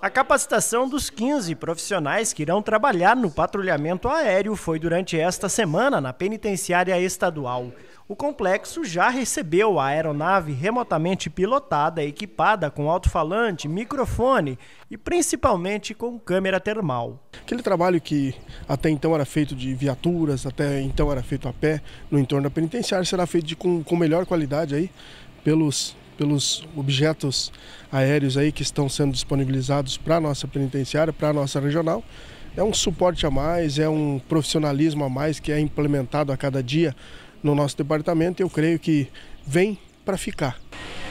A capacitação dos 15 profissionais que irão trabalhar no patrulhamento aéreo foi durante esta semana na penitenciária estadual. O complexo já recebeu a aeronave remotamente pilotada, equipada com alto-falante, microfone e principalmente com câmera termal. Aquele trabalho que até então era feito de viaturas, até então era feito a pé no entorno da penitenciária, será feito de, com, com melhor qualidade aí pelos pelos objetos aéreos aí que estão sendo disponibilizados para a nossa penitenciária, para a nossa regional. É um suporte a mais, é um profissionalismo a mais que é implementado a cada dia no nosso departamento e eu creio que vem para ficar.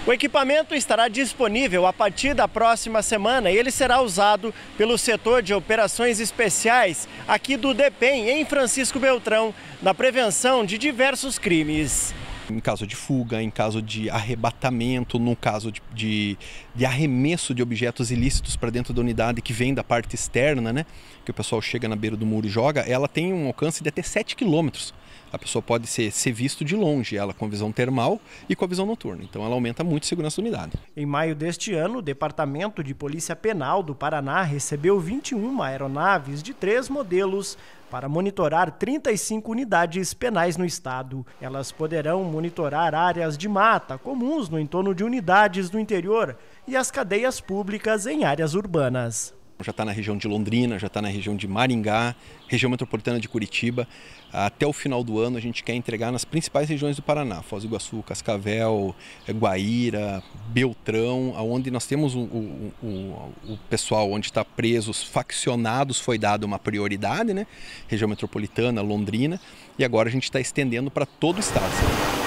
O equipamento estará disponível a partir da próxima semana e ele será usado pelo setor de operações especiais aqui do DEPEN, em Francisco Beltrão, na prevenção de diversos crimes em caso de fuga, em caso de arrebatamento, no caso de, de, de arremesso de objetos ilícitos para dentro da unidade que vem da parte externa, né? Que o pessoal chega na beira do muro e joga, ela tem um alcance de até 7 quilômetros. A pessoa pode ser, ser visto de longe, ela com visão termal e com a visão noturna. Então ela aumenta muito a segurança da unidade. Em maio deste ano, o Departamento de Polícia Penal do Paraná recebeu 21 aeronaves de três modelos para monitorar 35 unidades penais no estado. Elas poderão monitorar áreas de mata comuns no entorno de unidades do interior e as cadeias públicas em áreas urbanas já está na região de Londrina, já está na região de Maringá, região metropolitana de Curitiba. Até o final do ano a gente quer entregar nas principais regiões do Paraná, Foz do Iguaçu, Cascavel, eh, Guaíra, Beltrão, onde nós temos o, o, o, o pessoal onde está presos, faccionados, foi dada uma prioridade, né? Região metropolitana, Londrina, e agora a gente está estendendo para todo o estado.